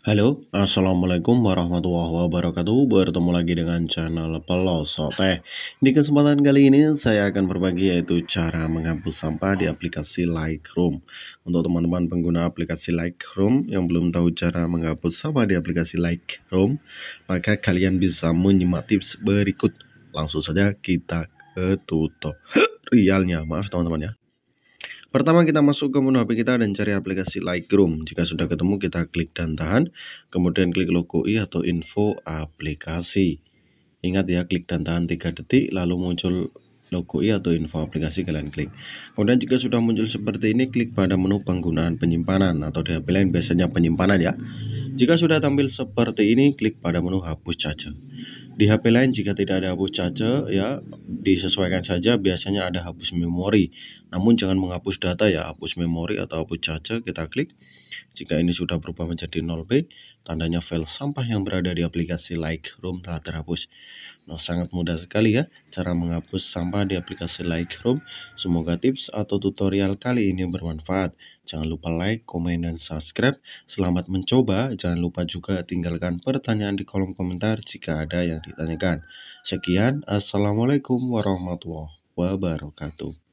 Halo, Assalamualaikum warahmatullahi wabarakatuh Bertemu lagi dengan channel Pelosok Teh Di kesempatan kali ini saya akan berbagi yaitu cara menghapus sampah di aplikasi Lightroom Untuk teman-teman pengguna aplikasi Lightroom yang belum tahu cara menghapus sampah di aplikasi Lightroom Maka kalian bisa menyimak tips berikut Langsung saja kita ke tutorialnya Maaf teman-teman ya Pertama kita masuk ke menu HP kita dan cari aplikasi Lightroom. Jika sudah ketemu kita klik dan tahan, kemudian klik logo i atau info aplikasi. Ingat ya klik dan tahan 3 detik lalu muncul logo i atau info aplikasi kalian klik. Kemudian jika sudah muncul seperti ini, klik pada menu penggunaan penyimpanan atau di HP lain biasanya penyimpanan ya. Jika sudah tampil seperti ini, klik pada menu hapus cache. Di HP lain jika tidak ada hapus cache ya disesuaikan saja biasanya ada hapus memori. Namun jangan menghapus data ya, hapus memori atau hapus cache kita klik. Jika ini sudah berubah menjadi 0B, tandanya file sampah yang berada di aplikasi Lightroom telah terhapus. Nah, sangat mudah sekali ya cara menghapus sampah di aplikasi Lightroom. Semoga tips atau tutorial kali ini bermanfaat. Jangan lupa like, komen, dan subscribe. Selamat mencoba. Jangan lupa juga tinggalkan pertanyaan di kolom komentar jika ada yang ditanyakan. Sekian, Assalamualaikum warahmatullahi wabarakatuh.